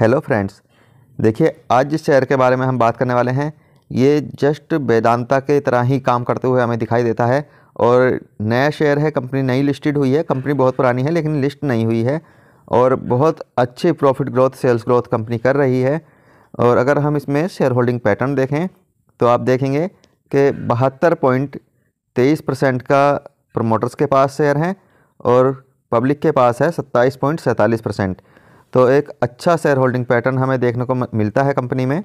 hello friends देखिए आज जिस शेयर के बारे में हम बात करने वाले हैं ये जस्ट वेदांता के तरह ही काम करते हुए हमें दिखाई देता है और नया शेयर है कंपनी नई लिस्टेड हुई है कंपनी बहुत पुरानी है लेकिन लिस्ट नहीं हुई है और बहुत अच्छे profit growth sales growth company कर रही है और अगर हम इसमें शेयर होल्डिंग पैटर्न देखें तो आप देखेंगे कि बहत्तर पॉइंट तेईस परसेंट का प्रमोटर्स के पास शेयर हैं और पब्लिक के पास है सत्ताईस पॉइंट सैंतालीस परसेंट तो एक अच्छा शेयर होल्डिंग पैटर्न हमें देखने को मिलता है कंपनी में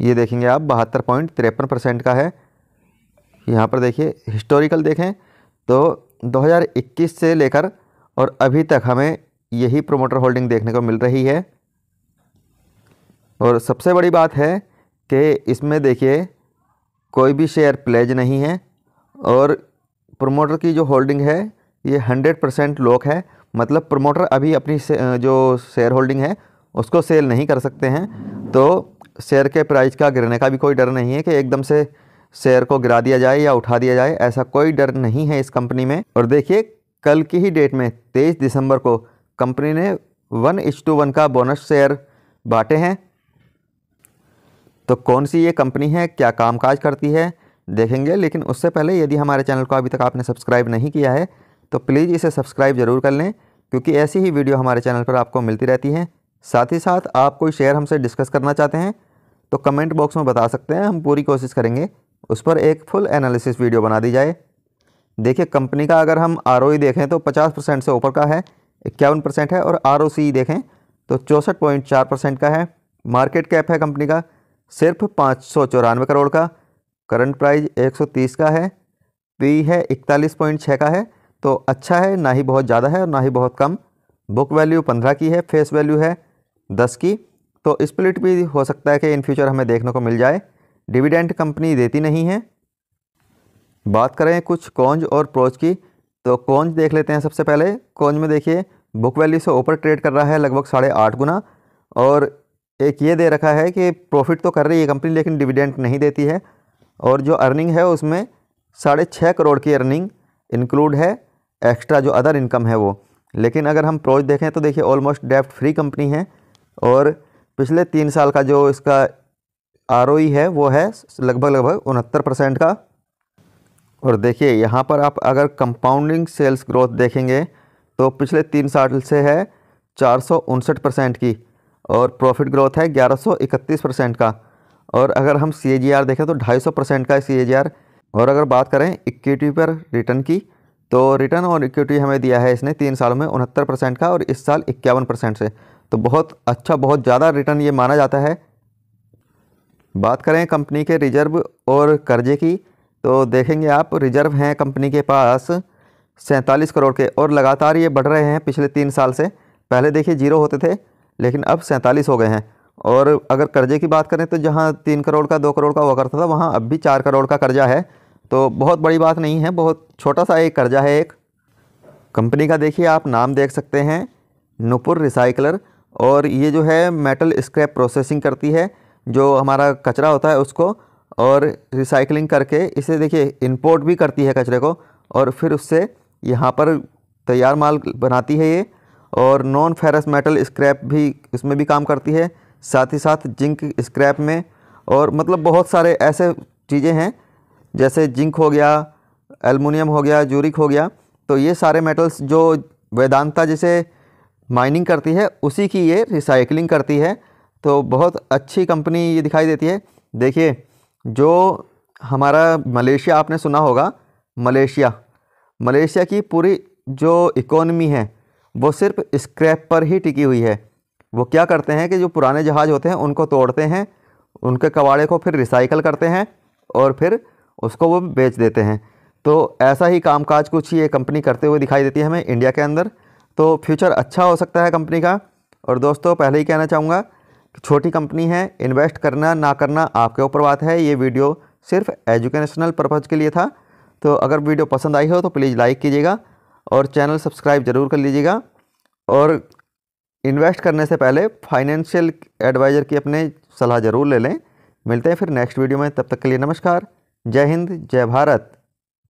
ये देखेंगे आप बहत्तर पॉइंट तिरपन परसेंट का है यहाँ पर देखिए हिस्टोरिकल देखें तो 2021 से लेकर और अभी तक हमें यही प्रोमोटर होल्डिंग देखने को मिल रही है और सबसे बड़ी बात है कि इसमें देखिए कोई भी शेयर प्लेज नहीं है और प्रोमोटर की जो होल्डिंग है ये हंड्रेड परसेंट लॉक है मतलब प्रमोटर अभी अपनी से, जो शेयर होल्डिंग है उसको सेल नहीं कर सकते हैं तो शेयर के प्राइस का गिरने का भी कोई डर नहीं है कि एकदम से शेयर को गिरा दिया जाए या उठा दिया जाए ऐसा कोई डर नहीं है इस कंपनी में और देखिए कल की ही डेट में तेईस दिसंबर को कंपनी ने वन इच टू वन का बोनस शेयर बांटे हैं तो कौन सी ये कंपनी है क्या कामकाज करती है देखेंगे लेकिन उससे पहले यदि हमारे चैनल को अभी तक आपने सब्सक्राइब नहीं किया है तो प्लीज़ इसे सब्सक्राइब ज़रूर कर लें क्योंकि ऐसी ही वीडियो हमारे चैनल पर आपको मिलती रहती हैं साथ ही साथ आप कोई शेयर हमसे डिस्कस करना चाहते हैं तो कमेंट बॉक्स में बता सकते हैं हम पूरी कोशिश करेंगे उस पर एक फुल एनालिसिस वीडियो बना दी जाए देखिए कंपनी का अगर हम आर देखें तो पचास परसेंट से ऊपर का है इक्यावन परसेंट है और आर देखें तो चौंसठ पॉइंट चार परसेंट का है मार्केट कैप है कंपनी का सिर्फ पाँच सौ चौरानवे करोड़ का करंट प्राइस एक सौ तीस का है पी है इकतालीस पॉइंट छः का है तो अच्छा है ना ही बहुत ज़्यादा है और ना ही बहुत कम बुक वैल्यू पंद्रह की है फेस वैल्यू है दस की तो स्प्लिट भी हो सकता है कि इन फ्यूचर हमें देखने को मिल जाए डिविडेंट कंपनी देती नहीं है बात करें कुछ कौनज और प्रोज की तो कौनज देख लेते हैं सबसे पहले कौनज में देखिए बुक वैल्यू से ऊपर ट्रेड कर रहा है लगभग साढ़े आठ गुना और एक ये दे रखा है कि प्रॉफिट तो कर रही है कंपनी लेकिन डिविडेंट नहीं देती है और जो अर्निंग है उसमें साढ़े छः करोड़ की अर्निंग इंक्लूड है एक्स्ट्रा जो अदर इनकम है वो लेकिन अगर हम प्रोज देखें तो देखिए ऑलमोस्ट डेफ्ट फ्री कंपनी है और पिछले तीन साल का जो इसका आर e है वो है लगभग लगभग उनहत्तर परसेंट का और देखिए यहाँ पर आप अगर कंपाउंडिंग सेल्स ग्रोथ देखेंगे तो पिछले तीन साल से है चार परसेंट की और प्रॉफिट ग्रोथ है 1131 परसेंट का और अगर हम सी देखें तो 250 परसेंट का सी और अगर बात करें इक्विटी पर रिटर्न की तो रिटर्न ऑन इक्विटी हमें दिया है इसने तीन सालों में उनहत्तर परसेंट का और इस साल इक्यावन परसेंट से तो बहुत अच्छा बहुत ज़्यादा रिटर्न ये माना जाता है बात करें कंपनी के रिजर्व और कर्जे की तो देखेंगे आप रिजर्व हैं कंपनी के पास सैंतालीस करोड़ के और लगातार ये बढ़ रहे हैं पिछले तीन साल से पहले देखिए जीरो होते थे लेकिन अब सैंतालीस हो गए हैं और अगर कर्जे की बात करें तो जहाँ तीन करोड़ का दो करोड़ का हुआ करता था वहाँ अब भी चार करोड़ का कर्जा है तो बहुत बड़ी बात नहीं है बहुत छोटा सा एक कर्जा है एक कंपनी का देखिए आप नाम देख सकते हैं नुपुर रिसाइकलर और ये जो है मेटल स्क्रैप प्रोसेसिंग करती है जो हमारा कचरा होता है उसको और रिसाइकलिंग करके इसे देखिए इंपोर्ट भी करती है कचरे को और फिर उससे यहाँ पर तैयार माल बनाती है ये और नॉन फेरस मेटल स्क्रैप भी इसमें भी काम करती है साथ ही साथ जिंक स्क्रैप में और मतलब बहुत सारे ऐसे चीज़ें हैं जैसे जिंक हो गया एलमिनियम हो गया जूरिक हो गया तो ये सारे मेटल्स जो वेदांता जिसे माइनिंग करती है उसी की ये रिसाइकलिंग करती है तो बहुत अच्छी कंपनी ये दिखाई देती है देखिए जो हमारा मलेशिया आपने सुना होगा मलेशिया मलेशिया की पूरी जो इकोनमी है वो सिर्फ स्क्रैप पर ही टिकी हुई है वो क्या करते हैं कि जो पुराने जहाज़ होते हैं उनको तोड़ते हैं उनके कबाड़े को फिर रिसाइकल करते हैं और फिर उसको वो बेच देते हैं तो ऐसा ही कामकाज कुछ ये कंपनी करते हुए दिखाई देती है हमें इंडिया के अंदर तो फ्यूचर अच्छा हो सकता है कंपनी का और दोस्तों पहले ही कहना चाहूँगा कि छोटी कंपनी है इन्वेस्ट करना ना करना आपके ऊपर बात है ये वीडियो सिर्फ एजुकेशनल पर्पज़ के लिए था तो अगर वीडियो पसंद आई हो तो प्लीज़ लाइक कीजिएगा और चैनल सब्सक्राइब ज़रूर कर लीजिएगा और इन्वेस्ट करने से पहले फाइनेंशियल एडवाइज़र की अपने सलाह ज़रूर ले लें मिलते हैं फिर नेक्स्ट वीडियो में तब तक के लिए नमस्कार जय हिंद जय भारत